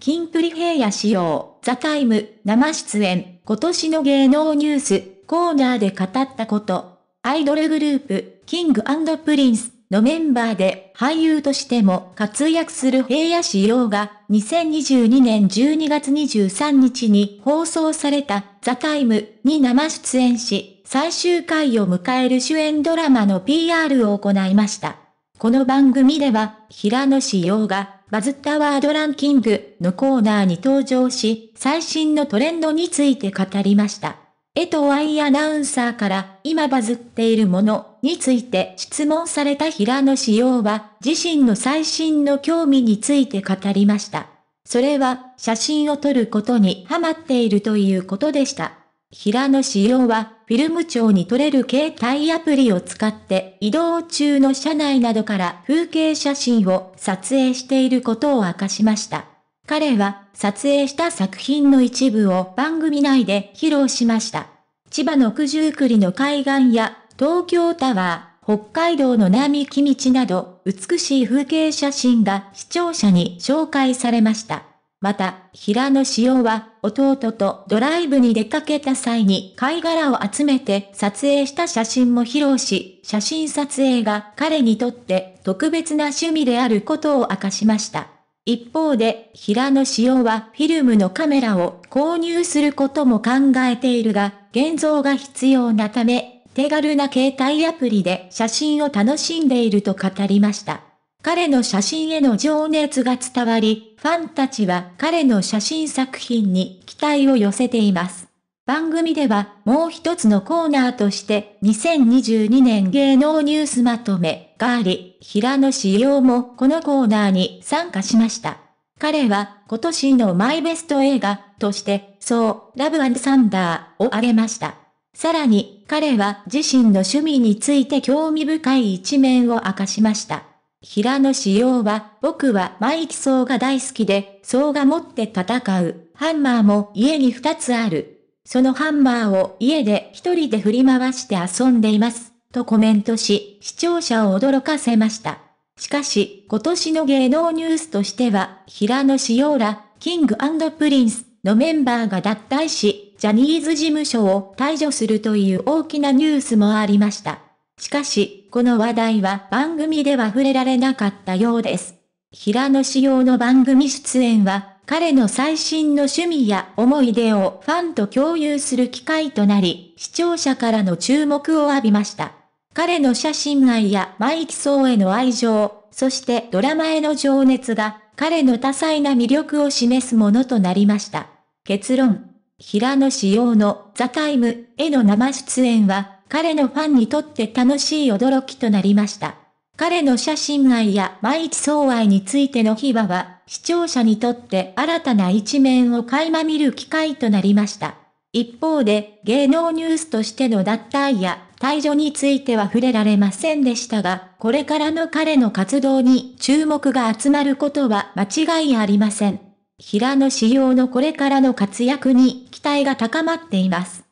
キンプリ平野仕様、ザタイム、生出演、今年の芸能ニュース、コーナーで語ったこと。アイドルグループ、キングプリンスのメンバーで俳優としても活躍する平野仕様が2022年12月23日に放送されたザタイムに生出演し、最終回を迎える主演ドラマの PR を行いました。この番組では、平野仕様がバズったワードランキングのコーナーに登場し、最新のトレンドについて語りました。江藤愛アナウンサーから今バズっているものについて質問された平野紫耀は自身の最新の興味について語りました。それは写真を撮ることにハマっているということでした。平野紫耀は、フィルム帳に撮れる携帯アプリを使って、移動中の車内などから風景写真を撮影していることを明かしました。彼は、撮影した作品の一部を番組内で披露しました。千葉の九十九里の海岸や、東京タワー、北海道の並木道など、美しい風景写真が視聴者に紹介されました。また、平野紫耀は、弟とドライブに出かけた際に貝殻を集めて撮影した写真も披露し、写真撮影が彼にとって特別な趣味であることを明かしました。一方で、平野紫耀はフィルムのカメラを購入することも考えているが、現像が必要なため、手軽な携帯アプリで写真を楽しんでいると語りました。彼の写真への情熱が伝わり、ファンたちは彼の写真作品に期待を寄せています。番組ではもう一つのコーナーとして2022年芸能ニュースまとめがあり、平野志陽もこのコーナーに参加しました。彼は今年のマイベスト映画として、そう、ラブサンダーを挙げました。さらに、彼は自身の趣味について興味深い一面を明かしました。平野紫耀は、僕はマイキソウが大好きで、ソウが持って戦う。ハンマーも家に2つある。そのハンマーを家で一人で振り回して遊んでいます。とコメントし、視聴者を驚かせました。しかし、今年の芸能ニュースとしては、平野紫耀ら、キングプリンスのメンバーが脱退し、ジャニーズ事務所を退場するという大きなニュースもありました。しかし、この話題は番組では触れられなかったようです。平野紫耀の番組出演は、彼の最新の趣味や思い出をファンと共有する機会となり、視聴者からの注目を浴びました。彼の写真愛やマイキソーへの愛情、そしてドラマへの情熱が、彼の多彩な魅力を示すものとなりました。結論。平野紫耀のザ・タイムへの生出演は、彼のファンにとって楽しい驚きとなりました。彼の写真愛や毎日相愛についての秘話は、視聴者にとって新たな一面を垣間見る機会となりました。一方で、芸能ニュースとしての脱退や退場については触れられませんでしたが、これからの彼の活動に注目が集まることは間違いありません。平野紫耀のこれからの活躍に期待が高まっています。